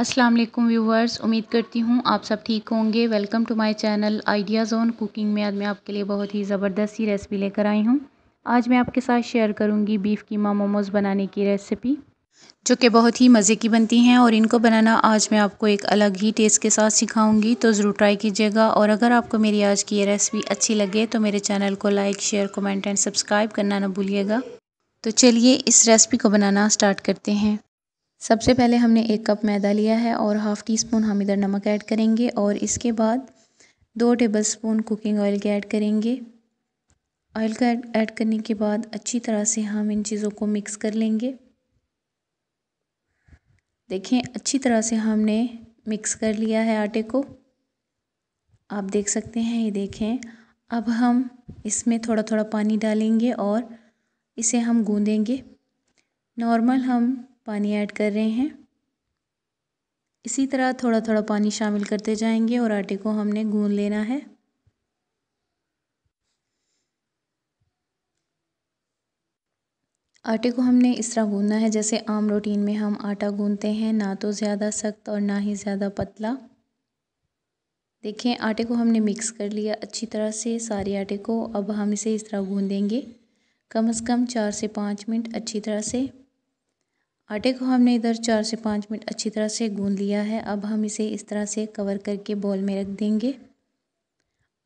अस्सलाम वालेकुम व्यूवर्स उम्मीद करती हूँ आप सब ठीक होंगे welcome to my channel ideas on cooking में आज मैं आपके लिए बहुत ही ज़बरदस्त सी रेसिपी लेकर आई हूँ आज मैं आपके साथ शेयर करूँगी बीफ़ कीमा मोमोज़ बनाने की रेसिपी जो कि बहुत ही मज़े की बनती हैं और इनको बनाना आज मैं आपको एक अलग ही टेस्ट के साथ सिखाऊंगी तो ज़रूर ट्राई कीजिएगा और अगर आपको मेरी आज की ये रेसिपी अच्छी लगे तो मेरे चैनल को like share comment and subscribe करना ना भूलिएगा तो चलिए इस रेसिपी को बनाना स्टार्ट करते हैं सबसे पहले हमने एक कप मैदा लिया है और हाफ़ टी स्पून हम इधर नमक ऐड करेंगे और इसके बाद दो टेबल स्पून कुकिंग ऑयल के ऐड करेंगे ऑयल का ऐड करने के बाद अच्छी तरह से हम इन चीज़ों को मिक्स कर लेंगे देखें अच्छी तरह से हमने मिक्स कर लिया है आटे को आप देख सकते हैं ये देखें अब हम इसमें थोड़ा थोड़ा पानी डालेंगे और इसे हम गूंदेंगे नॉर्मल हम पानी ऐड कर रहे हैं इसी तरह थोड़ा थोड़ा पानी शामिल करते जाएंगे और आटे को हमने गून लेना है आटे को हमने इस तरह गूंदना है जैसे आम रोटीन में हम आटा गूंदते हैं ना तो ज़्यादा सख्त और ना ही ज़्यादा पतला देखें आटे को हमने मिक्स कर लिया अच्छी तरह से सारे आटे को अब हम इसे इस तरह गूंदेंगे कम से कम चार से पाँच मिनट अच्छी तरह से आटे को हमने इधर चार से पाँच मिनट अच्छी तरह से गूंद लिया है अब हम इसे इस तरह से कवर करके बॉल में रख देंगे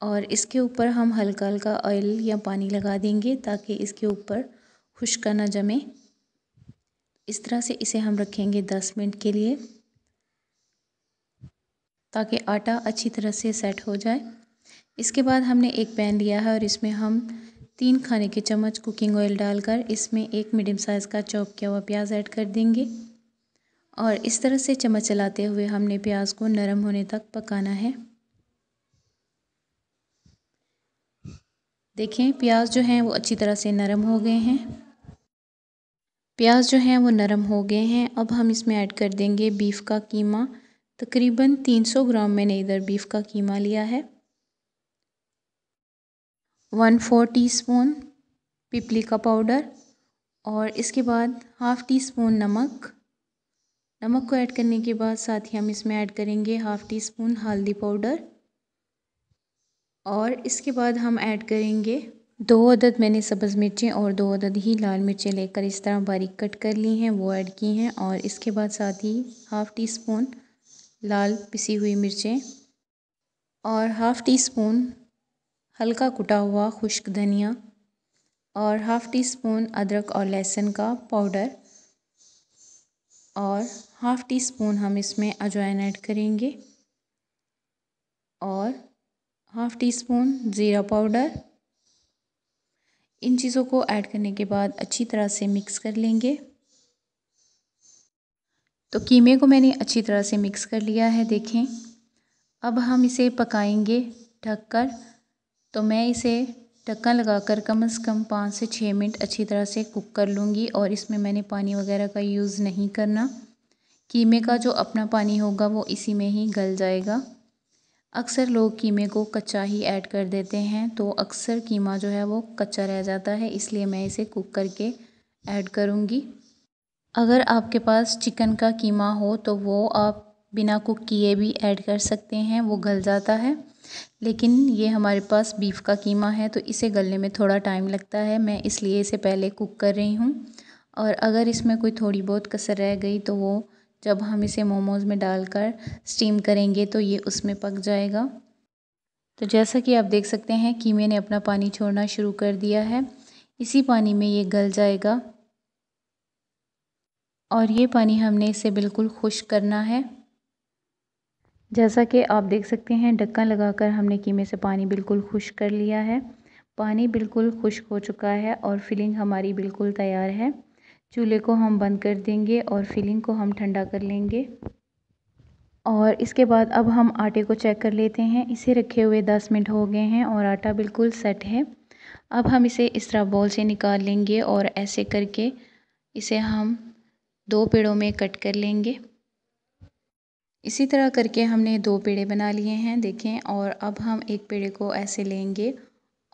और इसके ऊपर हम हल्का हल्का ऑयल या पानी लगा देंगे ताकि इसके ऊपर खुश्का ना जमे इस तरह से इसे हम रखेंगे दस मिनट के लिए ताकि आटा अच्छी तरह से सेट हो जाए इसके बाद हमने एक पैन लिया है और इसमें हम तीन खाने के चम्मच कुकिंग ऑयल डालकर इसमें एक मीडियम साइज़ का चॉप किया हुआ प्याज ऐड कर देंगे और इस तरह से चम्मच चलाते हुए हमने प्याज को नरम होने तक पकाना है देखें प्याज जो हैं वो अच्छी तरह से नरम हो गए हैं प्याज जो हैं वो नरम हो गए हैं अब हम इसमें ऐड कर देंगे बीफ़ का कीमा तकरीबन 300 ग्राम मैंने इधर बीफ़ का कीमा लिया है वन फोर टी स्पून पिपली का पाउडर और इसके बाद हाफ़ टी स्पून नमक नमक को ऐड करने के बाद साथ ही हम इसमें ऐड करेंगे हाफ़ टी स्पून हल्दी पाउडर और इसके बाद हम ऐड करेंगे दो अदद मैंने सब्ज़ मिर्चें और दो अदद ही लाल मिर्चें लेकर इस तरह बारीक कट कर ली हैं वो ऐड की हैं और इसके बाद साथ ही हाफ़ टी स्पून लाल पिसी हुई मिर्चें और हाफ़ टी स्पून हल्का कुटा हुआ खुश्क धनिया और हाफ़ टी स्पून अदरक और लहसुन का पाउडर और हाफ़ टी स्पून हम इसमें अजवाइन ऐड करेंगे और हाफ़ टी स्पून ज़ीरा पाउडर इन चीज़ों को ऐड करने के बाद अच्छी तरह से मिक्स कर लेंगे तो कीमे को मैंने अच्छी तरह से मिक्स कर लिया है देखें अब हम इसे पकाएंगे ढककर तो मैं इसे ढक्कन लगाकर कम से कम पाँच से छः मिनट अच्छी तरह से कुक कर लूँगी और इसमें मैंने पानी वगैरह का यूज़ नहीं करना कीमे का जो अपना पानी होगा वो इसी में ही गल जाएगा अक्सर लोग कीमे को कच्चा ही ऐड कर देते हैं तो अक्सर कीमा जो है वो कच्चा रह जाता है इसलिए मैं इसे कुक करके ऐड करूँगी अगर आपके पास चिकन का कीमा हो तो वो आप बिना कुक किए भी ऐड कर सकते हैं वो गल जाता है लेकिन ये हमारे पास बीफ का कीमा है तो इसे गलने में थोड़ा टाइम लगता है मैं इसलिए इसे पहले कुक कर रही हूँ और अगर इसमें कोई थोड़ी बहुत कसर रह गई तो वो जब हम इसे मोमोज़ में डालकर स्टीम करेंगे तो ये उसमें पक जाएगा तो जैसा कि आप देख सकते हैं कीमे ने अपना पानी छोड़ना शुरू कर दिया है इसी पानी में ये गल जाएगा और ये पानी हमने इसे बिल्कुल खुश करना है जैसा कि आप देख सकते हैं ढक्कन लगाकर हमने कीमे से पानी बिल्कुल खुश कर लिया है पानी बिल्कुल खुश्क हो चुका है और फिलिंग हमारी बिल्कुल तैयार है चूल्हे को हम बंद कर देंगे और फिलिंग को हम ठंडा कर लेंगे और इसके बाद अब हम आटे को चेक कर लेते हैं इसे रखे हुए दस मिनट हो गए हैं और आटा बिल्कुल सेट है अब हम इसे इस तरह बॉल से निकाल लेंगे और ऐसे करके इसे हम दो पेड़ों में कट कर लेंगे इसी तरह करके हमने दो पेड़े बना लिए हैं देखें और अब हम एक पेड़े को ऐसे लेंगे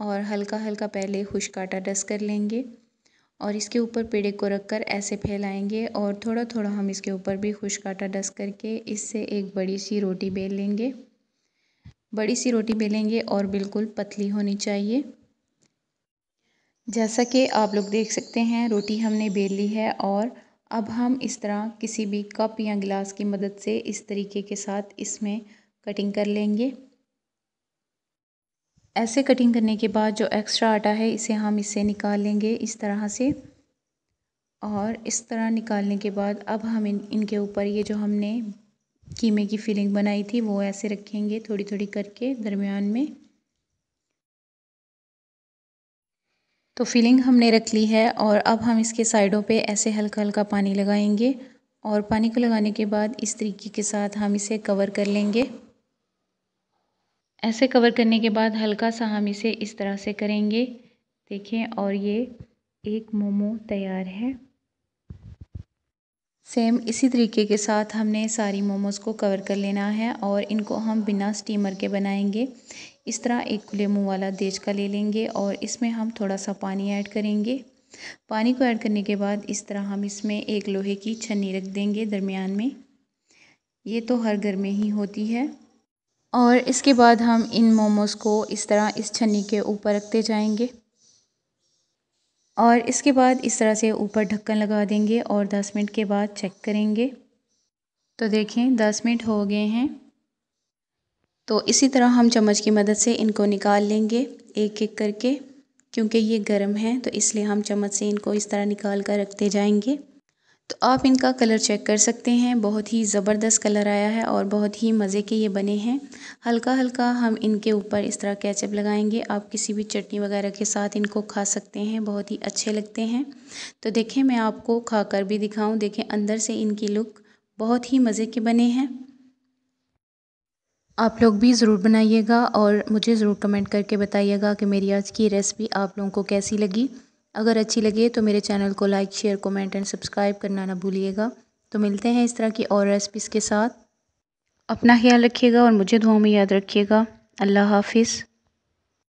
और हल्का हल्का पहले खुश काटा डस्ट कर लेंगे और इसके ऊपर पेड़े को रख कर ऐसे फैलाएंगे और थोड़ा थोड़ा हम इसके ऊपर भी खुश काटा डस्ट करके इससे एक बड़ी सी रोटी बेल लेंगे बड़ी सी रोटी बेलेंगे और बिल्कुल पतली होनी चाहिए जैसा कि आप लोग देख सकते हैं रोटी हमने बेल ली है और अब हम इस तरह किसी भी कप या गिलास की मदद से इस तरीके के साथ इसमें कटिंग कर लेंगे ऐसे कटिंग करने के बाद जो एक्स्ट्रा आटा है इसे हम इससे निकाल लेंगे इस तरह से और इस तरह निकालने के बाद अब हम इन इनके ऊपर ये जो हमने कीमे की फिलिंग बनाई थी वो ऐसे रखेंगे थोड़ी थोड़ी करके दरमियान में तो फिलिंग हमने रख ली है और अब हम इसके साइडों पे ऐसे हल्का हल्का पानी लगाएंगे और पानी को लगाने के बाद इस तरीके के साथ हम इसे कवर कर लेंगे ऐसे कवर करने के बाद हल्का सा हम इसे इस तरह से करेंगे देखें और ये एक मोमो तैयार है सेम इसी तरीके के साथ हमने सारी मोमोज़ को कवर कर लेना है और इनको हम बिना स्टीमर के बनाएंगे इस तरह एक खुले मुंह वाला देश का ले लेंगे और इसमें हम थोड़ा सा पानी ऐड करेंगे पानी को ऐड करने के बाद इस तरह हम इसमें एक लोहे की छन्नी रख देंगे दरमियान में ये तो हर घर में ही होती है और इसके बाद हम इन मोमोज़ को इस तरह इस छन्नी के ऊपर रखते जाएंगे और इसके बाद इस तरह से ऊपर ढक्कन लगा देंगे और 10 मिनट के बाद चेक करेंगे तो देखें 10 मिनट हो गए हैं तो इसी तरह हम चम्मच की मदद से इनको निकाल लेंगे एक एक करके क्योंकि ये गर्म है तो इसलिए हम चम्मच से इनको इस तरह निकाल कर रखते जाएंगे तो आप इनका कलर चेक कर सकते हैं बहुत ही ज़बरदस्त कलर आया है और बहुत ही मज़े के ये बने हैं हल्का हल्का हम इनके ऊपर इस तरह कैचअप लगाएंगे आप किसी भी चटनी वगैरह के साथ इनको खा सकते हैं बहुत ही अच्छे लगते हैं तो देखें मैं आपको खा कर भी दिखाऊं देखें अंदर से इनकी लुक बहुत ही मज़े के बने हैं आप लोग भी ज़रूर बनाइएगा और मुझे ज़रूर कमेंट करके बताइएगा कि मेरी आज की रेसिपी आप लोगों को कैसी लगी अगर अच्छी लगे तो मेरे चैनल को like share comment and subscribe करना ना भूलिएगा तो मिलते हैं इस तरह की और रेसिपीज़ के साथ अपना ख्याल रखिएगा और मुझे दुआ में याद रखिएगा अल्लाह हाफिज़